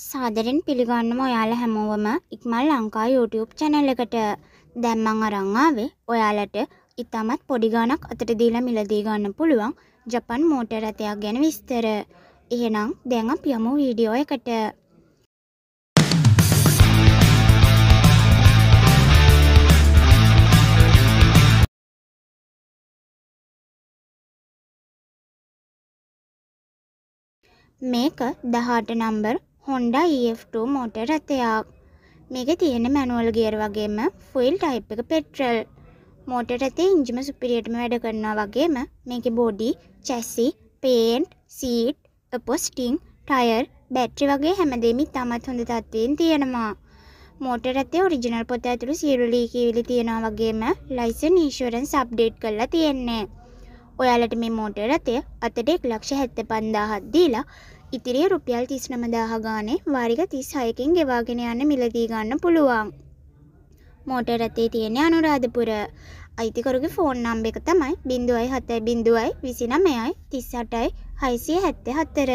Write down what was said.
සාදරෙන් පිළිගන්නම ඔයාලා හැමෝවම ඉක්මල් Lanka YouTube channel එකට දැන් මං අරන් ආවේ ඔයාලට ඉතමත් පොඩි ගාණක් අතට දීලා මිලදී ගන්න පුළුවන් ජපන් මෝටර් රථයක් ගැන විස්තර. එහෙනම් දැන් අපි යමු වීඩියෝ එකට. මේක 18 නම්බර් හොන්ඩා EF2 මොටර් රථයක් මේක තියෙන මැනුවල් ගියර් වගේම ෆුල් ටයිප් එක පෙට්‍රල් මෝටර් රථේ ඉන්ජිම සුපිරියටම වැඩ කරනවා වගේම මේකේ බොඩි චැසි පේන්ට් සීට් අපොස්ටිං ටයර් බැටරි වගේ හැමදේම ඉතාමත් හොඳ තත්ත්වයෙන් තියෙනවා මෝටර් රථේ ඔරිජිනල් පොත ඇතුළු සියලු ලීකීවිලි තියෙනවා වගේම ලයිසන් ඉන්ෂුරන්ස් අප්ඩේට් කරලා තියෙන්නේ ඔයාලට මේ මෝටර් රථය අතට 175000ක් දීලා ඉතිරි රුපියල් තිස් නමදාහ ගානේ වාරික තිස් හයකින් ගෙවාගෙන යන්න මිලදී ගන්න පුළුවන්. මෝටර් රථේ තියෙන අනුරාධපුර අයිතිකරුගේ ෆෝන් නම්බ එක තමයි බිඳුවයි හතයි බිඳුවයි විසිනමයයි තිස් අටයි හයිසිය හැත්තේ හත්තර.